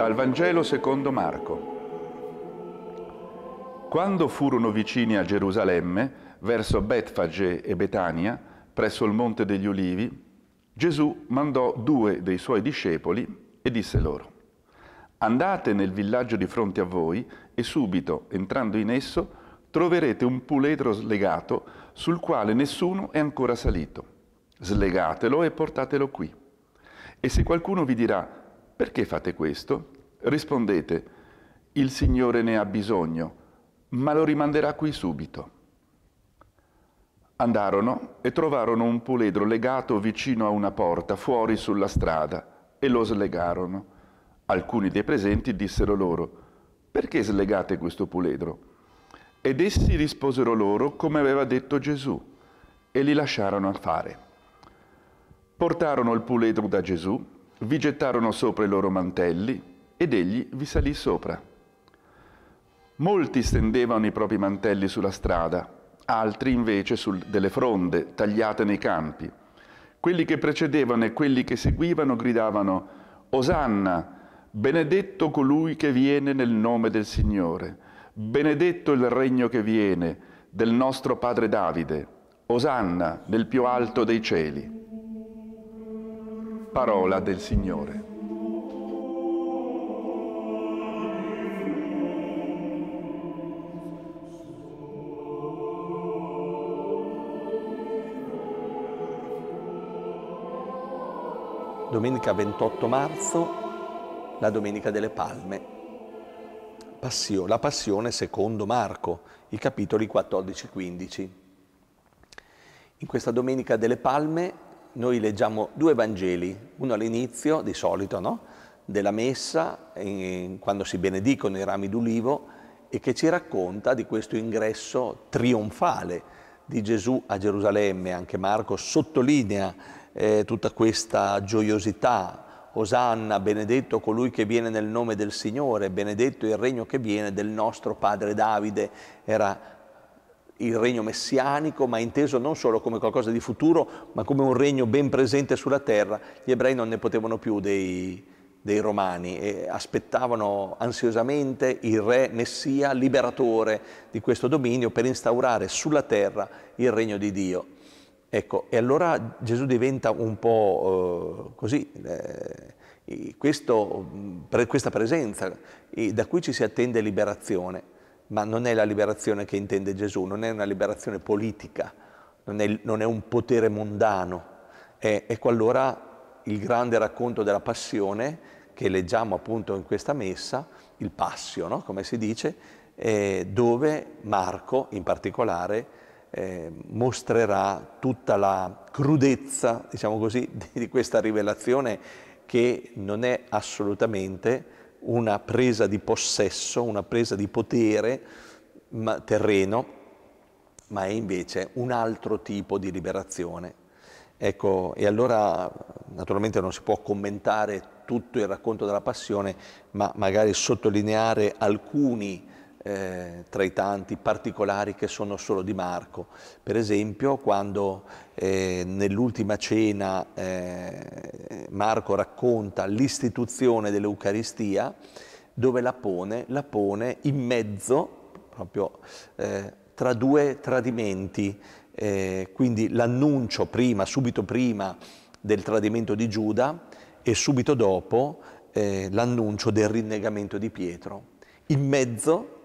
Dal Vangelo secondo Marco. Quando furono vicini a Gerusalemme, verso Betfage e Betania, presso il Monte degli Ulivi, Gesù mandò due dei suoi discepoli e disse loro, Andate nel villaggio di fronte a voi e subito, entrando in esso, troverete un puledro slegato sul quale nessuno è ancora salito. Slegatelo e portatelo qui. E se qualcuno vi dirà, perché fate questo? Rispondete, il Signore ne ha bisogno, ma lo rimanderà qui subito. Andarono e trovarono un puledro legato vicino a una porta fuori sulla strada e lo slegarono. Alcuni dei presenti dissero loro, perché slegate questo puledro? Ed essi risposero loro come aveva detto Gesù e li lasciarono fare. Portarono il puledro da Gesù vi gettarono sopra i loro mantelli ed egli vi salì sopra. Molti stendevano i propri mantelli sulla strada, altri invece su delle fronde tagliate nei campi. Quelli che precedevano e quelli che seguivano gridavano Osanna, benedetto colui che viene nel nome del Signore, benedetto il regno che viene del nostro padre Davide, Osanna nel più alto dei cieli. Parola del Signore. Domenica 28 marzo, la Domenica delle Palme. Passio, la passione secondo Marco, i capitoli 14-15. In questa Domenica delle Palme noi leggiamo due Vangeli, uno all'inizio, di solito, no? della messa, in, quando si benedicono i rami d'ulivo, e che ci racconta di questo ingresso trionfale di Gesù a Gerusalemme. Anche Marco sottolinea eh, tutta questa gioiosità. Osanna, benedetto colui che viene nel nome del Signore, benedetto il regno che viene del nostro padre Davide. Era il regno messianico, ma inteso non solo come qualcosa di futuro, ma come un regno ben presente sulla terra, gli ebrei non ne potevano più dei, dei romani e aspettavano ansiosamente il re messia liberatore di questo dominio per instaurare sulla terra il regno di Dio. Ecco, e allora Gesù diventa un po' eh, così, eh, questo, pre, questa presenza eh, da cui ci si attende liberazione ma non è la liberazione che intende Gesù, non è una liberazione politica, non è, non è un potere mondano. È, ecco allora il grande racconto della passione che leggiamo appunto in questa messa, il passio, no? come si dice, eh, dove Marco in particolare eh, mostrerà tutta la crudezza, diciamo così, di, di questa rivelazione che non è assolutamente una presa di possesso, una presa di potere ma, terreno, ma è invece un altro tipo di liberazione. Ecco, e allora naturalmente non si può commentare tutto il racconto della passione, ma magari sottolineare alcuni eh, tra i tanti particolari che sono solo di Marco. Per esempio quando eh, nell'ultima cena eh, Marco racconta l'istituzione dell'Eucaristia, dove la pone, la pone in mezzo, proprio eh, tra due tradimenti, eh, quindi l'annuncio prima, subito prima del tradimento di Giuda e subito dopo eh, l'annuncio del rinnegamento di Pietro. In mezzo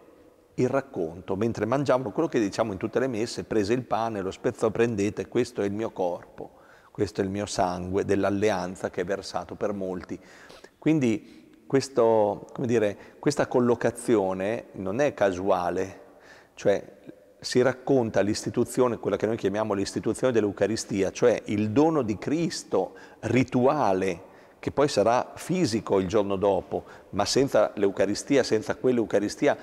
il racconto, mentre mangiavano quello che diciamo in tutte le messe, prese il pane, lo spezzò, prendete, questo è il mio corpo, questo è il mio sangue dell'alleanza che è versato per molti. Quindi questo, dire, questa collocazione non è casuale, cioè si racconta l'istituzione, quella che noi chiamiamo l'istituzione dell'Eucaristia, cioè il dono di Cristo rituale, che poi sarà fisico il giorno dopo, ma senza l'Eucaristia, senza quell'Eucaristia,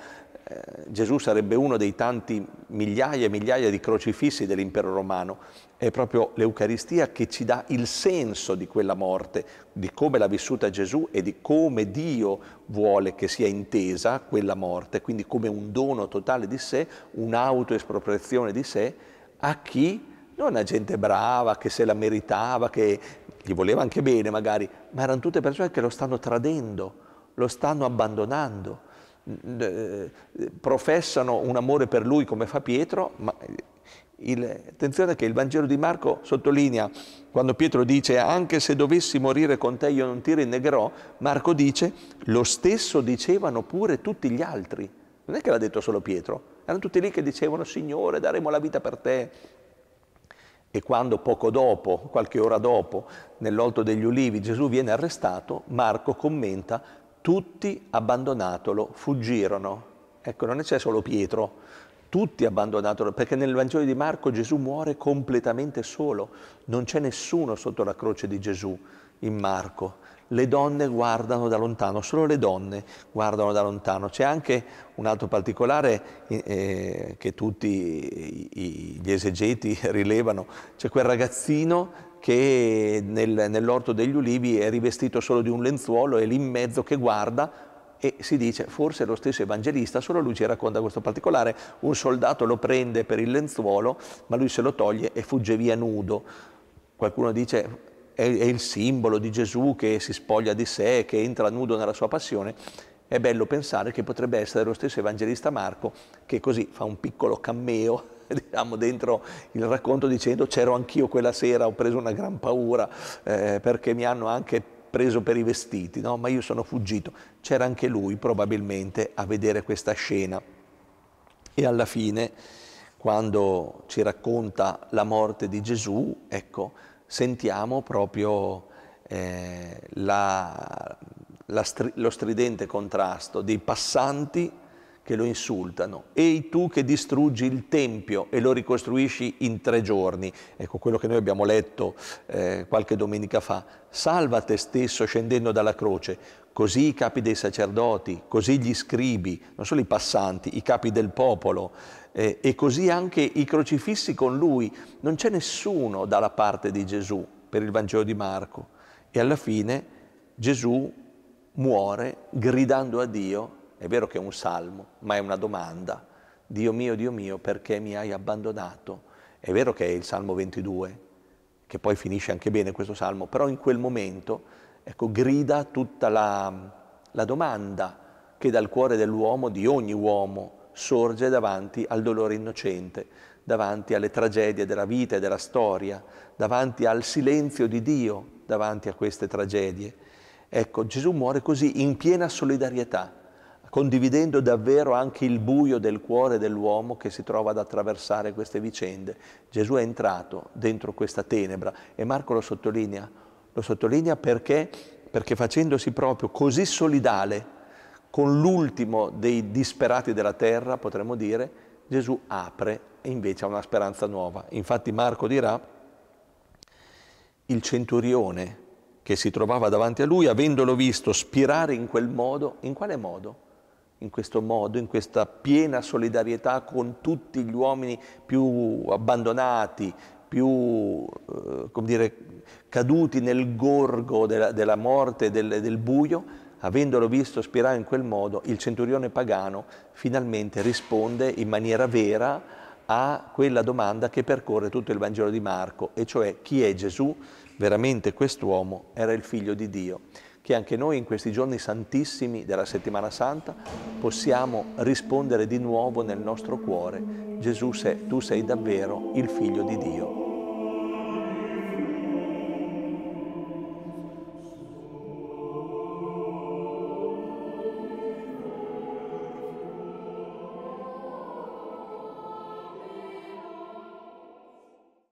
eh, Gesù sarebbe uno dei tanti migliaia e migliaia di crocifissi dell'impero romano. È proprio l'Eucaristia che ci dà il senso di quella morte, di come l'ha vissuta Gesù e di come Dio vuole che sia intesa quella morte, quindi come un dono totale di sé, un'autoespropriazione di sé a chi non a gente brava che se la meritava, che gli voleva anche bene magari, ma erano tutte persone che lo stanno tradendo, lo stanno abbandonando, eh, professano un amore per lui come fa Pietro, ma eh, il, attenzione che il Vangelo di Marco sottolinea quando Pietro dice anche se dovessi morire con te io non ti rinnegherò, Marco dice lo stesso dicevano pure tutti gli altri. Non è che l'ha detto solo Pietro, erano tutti lì che dicevano Signore daremo la vita per te, e quando poco dopo, qualche ora dopo, nell'Olto degli Ulivi, Gesù viene arrestato, Marco commenta, tutti abbandonatolo, fuggirono. Ecco, non c'è solo Pietro, tutti abbandonatolo, perché nel Vangelo di Marco Gesù muore completamente solo, non c'è nessuno sotto la croce di Gesù in Marco le donne guardano da lontano, solo le donne guardano da lontano. C'è anche un altro particolare eh, eh che tutti gli esegeti rilevano, c'è quel ragazzino che nel, nell'orto degli ulivi è rivestito solo di un lenzuolo e lì in mezzo che guarda e si dice forse lo stesso evangelista, solo lui ci racconta questo particolare, un soldato lo prende per il lenzuolo ma lui se lo toglie e fugge via nudo. Qualcuno dice è, il simbolo di Gesù che si spoglia di sé, che entra nudo nella sua passione, è bello pensare che potrebbe essere lo stesso evangelista Marco che così fa un piccolo cameo diciamo, dentro il racconto dicendo c'ero anch'io quella sera, ho preso una gran paura eh, perché mi hanno anche preso per i vestiti, no? ma io sono fuggito. C'era anche lui probabilmente a vedere questa scena. E alla fine, quando ci racconta la morte di Gesù, ecco, sentiamo proprio eh, la, la stri lo stridente contrasto dei passanti che lo insultano. Ehi tu che distruggi il Tempio e lo ricostruisci in tre giorni. Ecco quello che noi abbiamo letto eh, qualche domenica fa. Salva te stesso scendendo dalla croce. Così i capi dei sacerdoti, così gli scribi, non solo i passanti, i capi del popolo, eh, e così anche i crocifissi con lui. Non c'è nessuno dalla parte di Gesù per il Vangelo di Marco. E alla fine Gesù muore gridando a Dio, è vero che è un salmo, ma è una domanda. Dio mio, Dio mio, perché mi hai abbandonato? È vero che è il Salmo 22, che poi finisce anche bene questo salmo, però in quel momento ecco, grida tutta la, la domanda che dal cuore dell'uomo, di ogni uomo, sorge davanti al dolore innocente, davanti alle tragedie della vita e della storia, davanti al silenzio di Dio davanti a queste tragedie. Ecco, Gesù muore così in piena solidarietà, condividendo davvero anche il buio del cuore dell'uomo che si trova ad attraversare queste vicende. Gesù è entrato dentro questa tenebra e Marco lo sottolinea, lo sottolinea perché, perché facendosi proprio così solidale con l'ultimo dei disperati della terra, potremmo dire, Gesù apre invece a una speranza nuova. Infatti Marco dirà, il centurione che si trovava davanti a lui, avendolo visto spirare in quel modo, in quale modo? In questo modo, in questa piena solidarietà con tutti gli uomini più abbandonati, più eh, dire, caduti nel gorgo della, della morte, del, del buio, avendolo visto spirare in quel modo, il centurione pagano finalmente risponde in maniera vera a quella domanda che percorre tutto il Vangelo di Marco, e cioè chi è Gesù? Veramente quest'uomo era il figlio di Dio, che anche noi in questi giorni santissimi della settimana santa possiamo rispondere di nuovo nel nostro cuore, Gesù tu sei davvero il figlio di Dio.